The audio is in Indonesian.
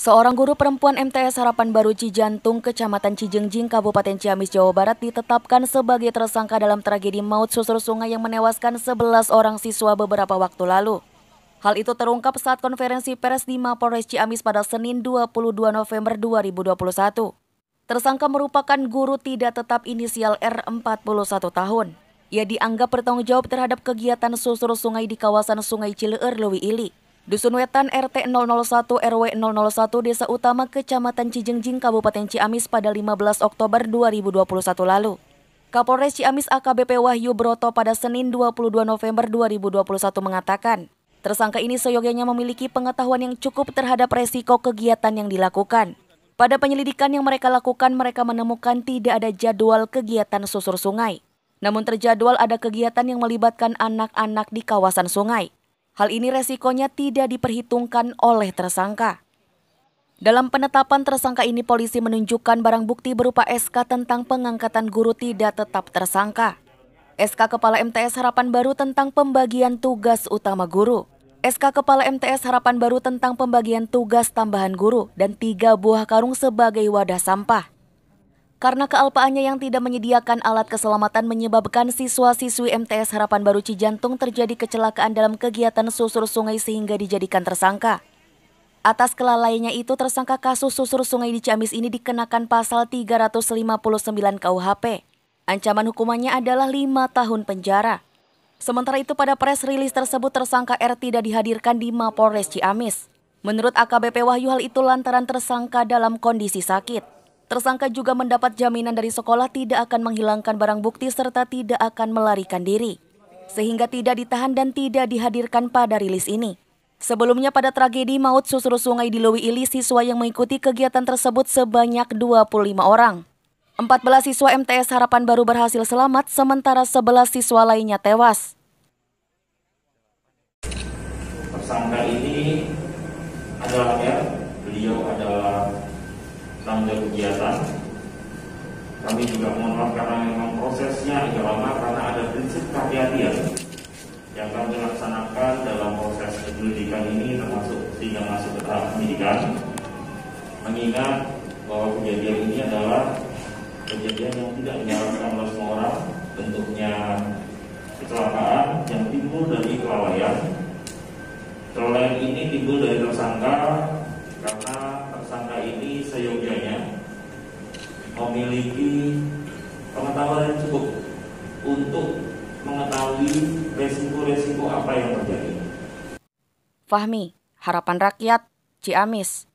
Seorang guru perempuan MTS Harapan Baru Cijantung, Kecamatan Cijengjing, Kabupaten Ciamis, Jawa Barat ditetapkan sebagai tersangka dalam tragedi maut susur sungai yang menewaskan 11 orang siswa beberapa waktu lalu. Hal itu terungkap saat konferensi pers di Mapolres Ciamis pada Senin 22 November 2021. Tersangka merupakan guru tidak tetap inisial R 41 tahun. Ia dianggap bertanggung jawab terhadap kegiatan susur sungai di kawasan Sungai Cileur, Lewi Ili. Dusun Wetan RT 001 RW 001 Desa Utama Kecamatan Cijengjing Kabupaten Ciamis pada 15 Oktober 2021 lalu. Kapolres Ciamis AKBP Wahyu Broto pada Senin 22 November 2021 mengatakan, tersangka ini seyogianya memiliki pengetahuan yang cukup terhadap resiko kegiatan yang dilakukan. Pada penyelidikan yang mereka lakukan, mereka menemukan tidak ada jadwal kegiatan susur sungai. Namun terjadwal ada kegiatan yang melibatkan anak-anak di kawasan sungai. Hal ini resikonya tidak diperhitungkan oleh tersangka. Dalam penetapan tersangka ini polisi menunjukkan barang bukti berupa SK tentang pengangkatan guru tidak tetap tersangka. SK Kepala MTS Harapan Baru tentang pembagian tugas utama guru. SK Kepala MTS Harapan Baru tentang pembagian tugas tambahan guru dan tiga buah karung sebagai wadah sampah. Karena kealpaannya yang tidak menyediakan alat keselamatan menyebabkan siswa-siswi MTS Harapan Baru Cijantung terjadi kecelakaan dalam kegiatan susur sungai sehingga dijadikan tersangka. Atas kelalaiannya itu tersangka kasus susur sungai di Ciamis ini dikenakan pasal 359 KUHP. Ancaman hukumannya adalah 5 tahun penjara. Sementara itu pada press rilis tersebut tersangka R tidak dihadirkan di Mapolres Ciamis. Menurut AKBP Wahyu hal itu lantaran tersangka dalam kondisi sakit. Tersangka juga mendapat jaminan dari sekolah tidak akan menghilangkan barang bukti serta tidak akan melarikan diri, sehingga tidak ditahan dan tidak dihadirkan pada rilis ini. Sebelumnya pada tragedi maut susur sungai di Lewi Ili, siswa yang mengikuti kegiatan tersebut sebanyak 25 orang. 14 siswa MTS Harapan Baru berhasil selamat, sementara 11 siswa lainnya tewas. Tersangka ini adalah ya, beliau adalah tanggal kegiatan kami juga mohon maaf karena memang prosesnya agak lama karena ada prinsip kehati-hatian yang kami laksanakan dalam proses penyelidikan ini termasuk hingga masuk ke tahap penyidikan mengingat bahwa kejadian ini adalah kejadian yang tidak diharapkan oleh semua orang bentuknya kecelakaan yang timbul dari kelalaian kelalaian ini timbul dari tersangka tersangka ini seyogianya memiliki pengetahuan yang cukup untuk mengetahui resiko-resiko apa yang terjadi. Fahmi, Harapan Rakyat, Ciamis,